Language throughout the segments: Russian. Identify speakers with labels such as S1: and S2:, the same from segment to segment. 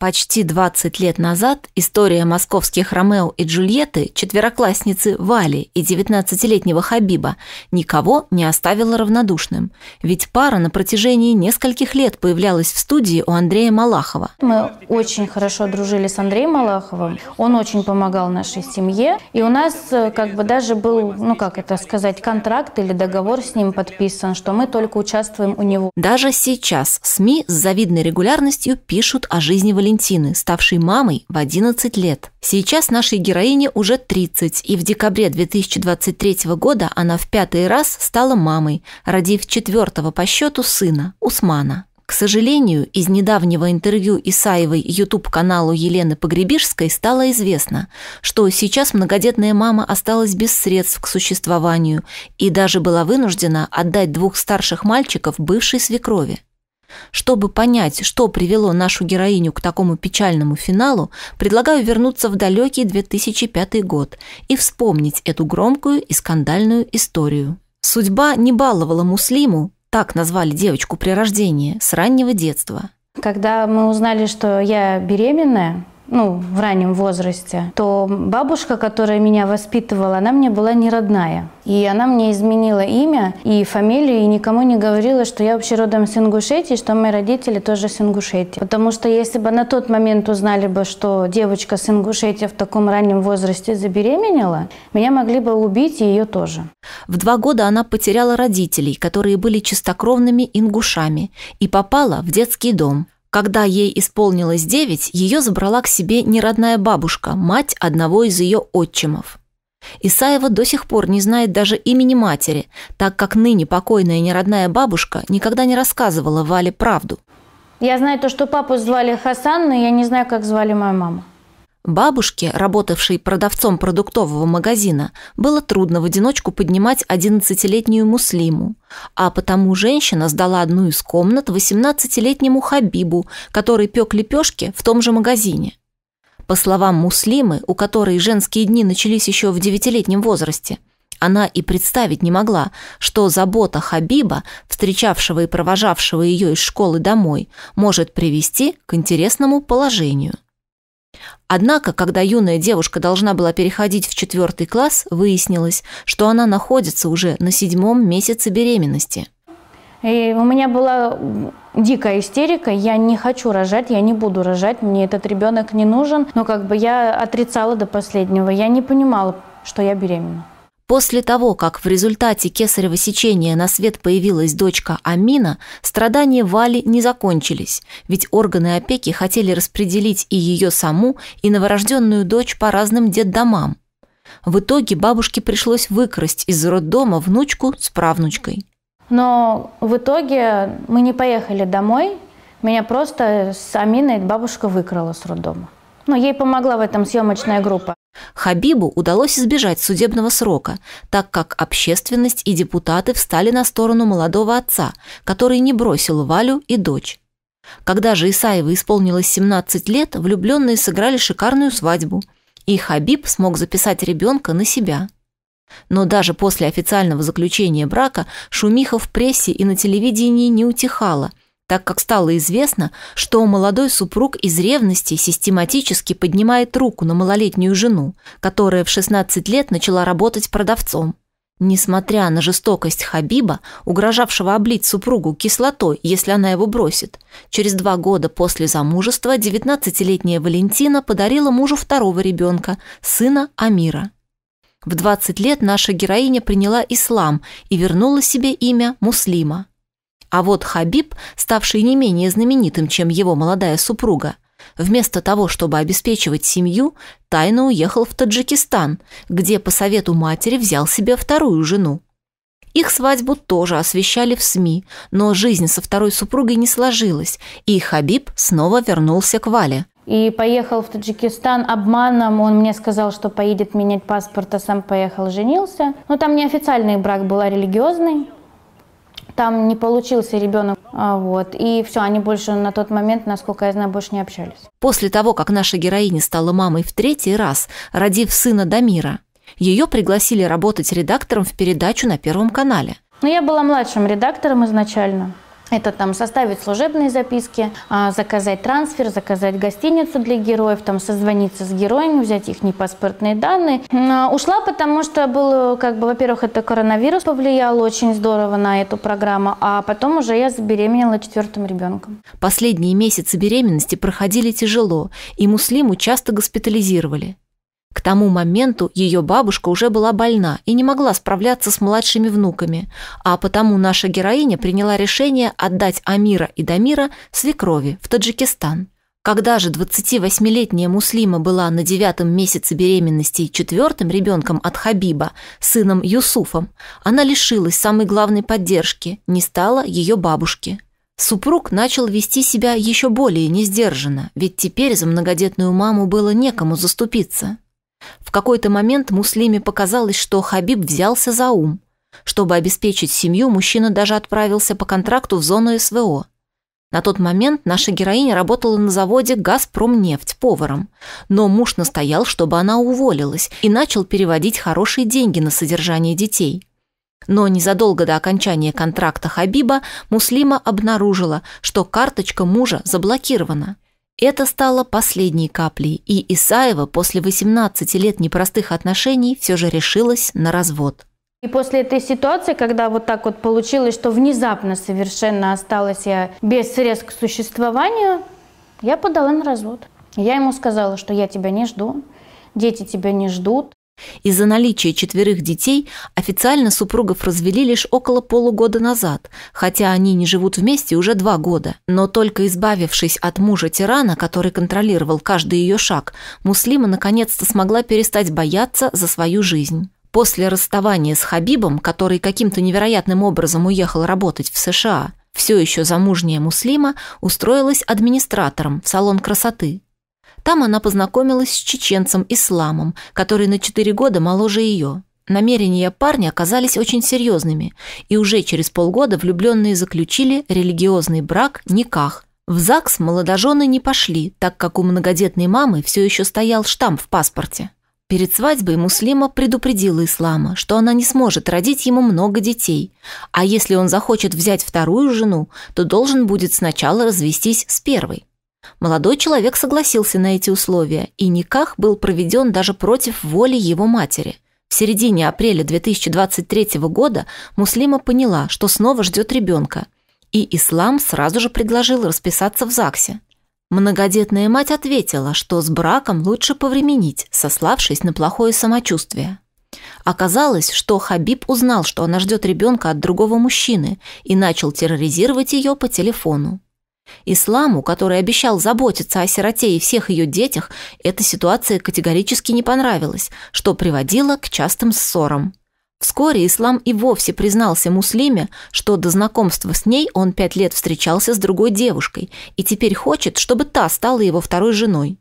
S1: Почти 20 лет назад история московских Ромео и Джульетты, четвероклассницы Вали и 19-летнего Хабиба, никого не оставила равнодушным. Ведь пара на протяжении нескольких лет появлялась в студии у Андрея Малахова.
S2: Мы очень хорошо дружили с Андреем Малаховым. Он очень помогал нашей семье. И у нас э, как бы даже был, ну как это сказать, контракт или договор с ним подписан, что мы только
S1: участвуем у него. Даже сейчас СМИ с завидной регулярностью пишут о жизни Валентина Валентины, ставшей мамой в 11 лет. Сейчас нашей героине уже 30, и в декабре 2023 года она в пятый раз стала мамой, родив четвертого по счету сына, Усмана. К сожалению, из недавнего интервью Исаевой YouTube-каналу Елены Погребишской стало известно, что сейчас многодетная мама осталась без средств к существованию и даже была вынуждена отдать двух старших мальчиков бывшей свекрови. Чтобы понять, что привело нашу героиню к такому печальному финалу, предлагаю вернуться в далекий 2005 год и вспомнить эту громкую и скандальную историю. Судьба не баловала Муслиму, так назвали девочку при рождении, с раннего детства.
S2: Когда мы узнали, что я беременная, ну, в раннем возрасте, то бабушка, которая меня воспитывала, она мне была не родная. И она мне изменила имя и фамилию, и никому не говорила, что я вообще родом с Ингушетии, что мои родители тоже с Ингушетии. Потому что если бы на тот момент узнали бы, что девочка с Ингушетии в таком раннем возрасте забеременела,
S1: меня могли бы убить и ее тоже. В два года она потеряла родителей, которые были чистокровными ингушами, и попала в детский дом. Когда ей исполнилось девять, ее забрала к себе неродная бабушка, мать одного из ее отчимов. Исаева до сих пор не знает даже имени матери, так как ныне покойная неродная бабушка никогда не рассказывала Вале правду.
S2: Я знаю то, что папу звали Хасан, но я не знаю, как звали мою маму.
S1: Бабушке, работавшей продавцом продуктового магазина, было трудно в одиночку поднимать 11-летнюю муслиму, а потому женщина сдала одну из комнат 18-летнему Хабибу, который пек лепешки в том же магазине. По словам Муслимы, у которой женские дни начались еще в 9-летнем возрасте, она и представить не могла, что забота Хабиба, встречавшего и провожавшего ее из школы домой, может привести к интересному положению – Однако, когда юная девушка должна была переходить в четвертый класс, выяснилось, что она находится уже на седьмом месяце беременности.
S2: И у меня была дикая истерика, я не хочу рожать, я не буду рожать, мне этот ребенок не нужен. Но как бы я отрицала до последнего, я не понимала, что я
S1: беременна. После того, как в результате кесарево сечения на свет появилась дочка Амина, страдания Вали не закончились, ведь органы опеки хотели распределить и ее саму, и новорожденную дочь по разным детдомам. В итоге бабушке пришлось выкрасть из роддома внучку с правнучкой.
S2: Но в итоге мы не поехали домой, меня просто с Аминой бабушка выкрала с роддома.
S1: Но ну, ей помогла в этом съемочная группа. Хабибу удалось избежать судебного срока, так как общественность и депутаты встали на сторону молодого отца, который не бросил Валю и дочь. Когда же Исаева исполнилось 17 лет, влюбленные сыграли шикарную свадьбу, и Хабиб смог записать ребенка на себя. Но даже после официального заключения брака шумиха в прессе и на телевидении не утихала, так как стало известно, что молодой супруг из ревности систематически поднимает руку на малолетнюю жену, которая в 16 лет начала работать продавцом. Несмотря на жестокость Хабиба, угрожавшего облить супругу кислотой, если она его бросит, через два года после замужества 19-летняя Валентина подарила мужу второго ребенка, сына Амира. В 20 лет наша героиня приняла ислам и вернула себе имя Муслима. А вот Хабиб, ставший не менее знаменитым, чем его молодая супруга, вместо того, чтобы обеспечивать семью, тайно уехал в Таджикистан, где по совету матери взял себе вторую жену. Их свадьбу тоже освещали в СМИ, но жизнь со второй супругой не сложилась, и Хабиб снова вернулся к Вале.
S2: И поехал в Таджикистан обманом. Он мне сказал, что поедет менять паспорт, а сам поехал, женился. Но там неофициальный брак был, а религиозный там не получился ребенок. А, вот. И все, они больше на тот момент, насколько я знаю, больше не общались.
S1: После того, как наша героиня стала мамой в третий раз, родив сына Дамира, ее пригласили работать редактором в передачу на Первом канале. Ну, я была младшим редактором
S2: изначально. Это там составить служебные записки, а, заказать трансфер, заказать гостиницу для героев, там созвониться с героями, взять их непаспортные данные. А, ушла, потому что был, как бы, во-первых, это коронавирус повлиял очень здорово на эту программу, а
S1: потом уже я забеременела четвертым ребенком. Последние месяцы беременности проходили тяжело, и Муслиму часто госпитализировали. К тому моменту ее бабушка уже была больна и не могла справляться с младшими внуками, а потому наша героиня приняла решение отдать Амира и Дамира свекрови в Таджикистан. Когда же 28-летняя Муслима была на девятом месяце беременности и четвертым ребенком от Хабиба, сыном Юсуфом, она лишилась самой главной поддержки, не стала ее бабушки. Супруг начал вести себя еще более несдержанно, ведь теперь за многодетную маму было некому заступиться. В какой-то момент Муслиме показалось, что Хабиб взялся за ум. Чтобы обеспечить семью, мужчина даже отправился по контракту в зону СВО. На тот момент наша героиня работала на заводе «Газпромнефть» поваром, но муж настоял, чтобы она уволилась и начал переводить хорошие деньги на содержание детей. Но незадолго до окончания контракта Хабиба Муслима обнаружила, что карточка мужа заблокирована – это стало последней каплей, и Исаева после 18 лет непростых отношений все же решилась на развод.
S2: И после этой ситуации, когда вот так вот получилось, что внезапно совершенно осталась я без средств к существованию, я подала на развод. Я ему сказала, что я тебя не жду, дети тебя не ждут,
S1: из-за наличия четверых детей официально супругов развели лишь около полугода назад, хотя они не живут вместе уже два года. Но только избавившись от мужа-тирана, который контролировал каждый ее шаг, Муслима наконец-то смогла перестать бояться за свою жизнь. После расставания с Хабибом, который каким-то невероятным образом уехал работать в США, все еще замужняя Муслима устроилась администратором в салон красоты, там она познакомилась с чеченцем Исламом, который на 4 года моложе ее. Намерения парня оказались очень серьезными, и уже через полгода влюбленные заключили религиозный брак Никах. В ЗАГС молодожены не пошли, так как у многодетной мамы все еще стоял штамп в паспорте. Перед свадьбой Муслима предупредила Ислама, что она не сможет родить ему много детей, а если он захочет взять вторую жену, то должен будет сначала развестись с первой. Молодой человек согласился на эти условия, и Никах был проведен даже против воли его матери. В середине апреля 2023 года Муслима поняла, что снова ждет ребенка, и ислам сразу же предложил расписаться в ЗАГСе. Многодетная мать ответила, что с браком лучше повременить, сославшись на плохое самочувствие. Оказалось, что Хабиб узнал, что она ждет ребенка от другого мужчины, и начал терроризировать ее по телефону. Исламу, который обещал заботиться о сироте и всех ее детях, эта ситуация категорически не понравилась, что приводило к частым ссорам. Вскоре Ислам и вовсе признался Муслиме, что до знакомства с ней он пять лет встречался с другой девушкой и теперь хочет, чтобы та стала его второй женой.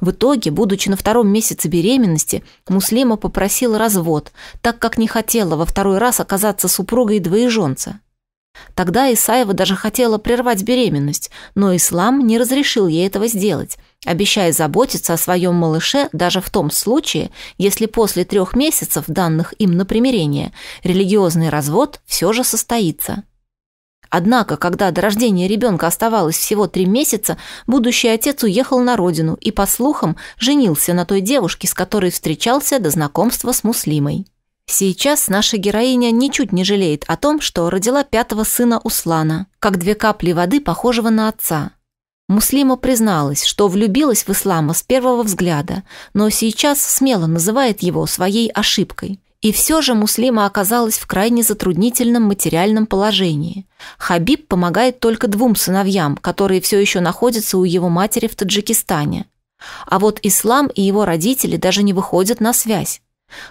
S1: В итоге, будучи на втором месяце беременности, Муслима попросила развод, так как не хотела во второй раз оказаться супругой двоеженца. Тогда Исаева даже хотела прервать беременность, но ислам не разрешил ей этого сделать, обещая заботиться о своем малыше даже в том случае, если после трех месяцев, данных им на примирение, религиозный развод все же состоится. Однако, когда до рождения ребенка оставалось всего три месяца, будущий отец уехал на родину и, по слухам, женился на той девушке, с которой встречался до знакомства с Муслимой. Сейчас наша героиня ничуть не жалеет о том, что родила пятого сына Услана, как две капли воды, похожего на отца. Муслима призналась, что влюбилась в ислама с первого взгляда, но сейчас смело называет его своей ошибкой. И все же Муслима оказалась в крайне затруднительном материальном положении. Хабиб помогает только двум сыновьям, которые все еще находятся у его матери в Таджикистане. А вот Ислам и его родители даже не выходят на связь.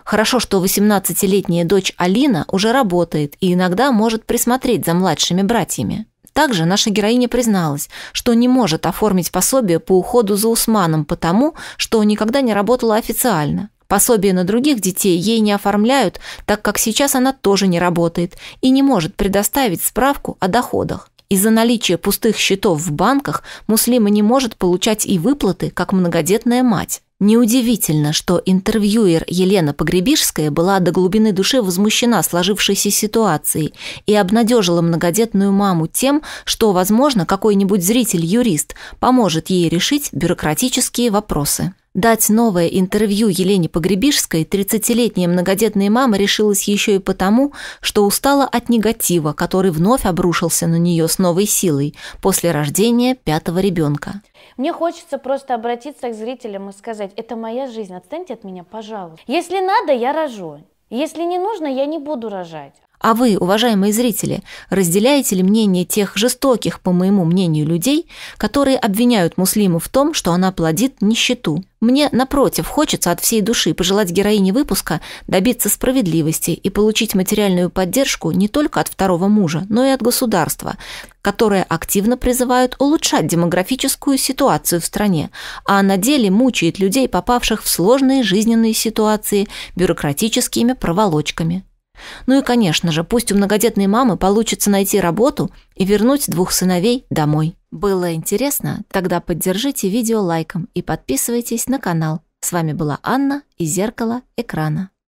S1: Хорошо, что 18-летняя дочь Алина уже работает и иногда может присмотреть за младшими братьями. Также наша героиня призналась, что не может оформить пособие по уходу за Усманом потому, что никогда не работала официально. Пособие на других детей ей не оформляют, так как сейчас она тоже не работает и не может предоставить справку о доходах. Из-за наличия пустых счетов в банках Муслима не может получать и выплаты, как многодетная мать. Неудивительно, что интервьюер Елена Погребишская была до глубины души возмущена сложившейся ситуацией и обнадежила многодетную маму тем, что, возможно, какой-нибудь зритель-юрист поможет ей решить бюрократические вопросы. Дать новое интервью Елене Погребишской 30-летняя многодетная мама решилась еще и потому, что устала от негатива, который вновь обрушился на нее с новой силой после рождения пятого ребенка.
S2: Мне хочется просто обратиться к зрителям и сказать, это моя жизнь, отстаньте от меня, пожалуйста. Если надо, я рожу. Если не нужно, я не буду рожать.
S1: А вы, уважаемые зрители, разделяете ли мнение тех жестоких, по моему мнению, людей, которые обвиняют Муслиму в том, что она плодит нищету? Мне, напротив, хочется от всей души пожелать героине выпуска добиться справедливости и получить материальную поддержку не только от второго мужа, но и от государства, которое активно призывает улучшать демографическую ситуацию в стране, а на деле мучает людей, попавших в сложные жизненные ситуации бюрократическими проволочками. Ну и, конечно же, пусть у многодетной мамы получится найти работу и вернуть двух сыновей домой. Было интересно? Тогда поддержите видео лайком и подписывайтесь на канал. С вами была Анна из зеркала экрана».